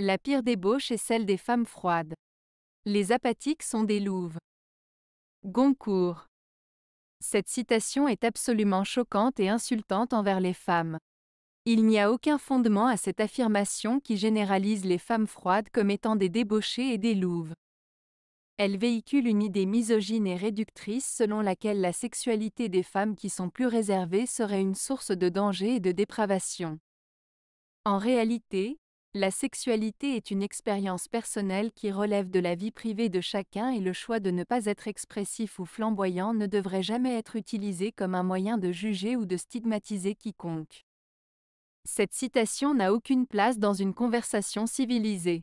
La pire débauche est celle des femmes froides. Les apathiques sont des louves. Goncourt. Cette citation est absolument choquante et insultante envers les femmes. Il n'y a aucun fondement à cette affirmation qui généralise les femmes froides comme étant des débauchées et des louves. Elle véhicule une idée misogyne et réductrice selon laquelle la sexualité des femmes qui sont plus réservées serait une source de danger et de dépravation. En réalité, la sexualité est une expérience personnelle qui relève de la vie privée de chacun et le choix de ne pas être expressif ou flamboyant ne devrait jamais être utilisé comme un moyen de juger ou de stigmatiser quiconque. Cette citation n'a aucune place dans une conversation civilisée.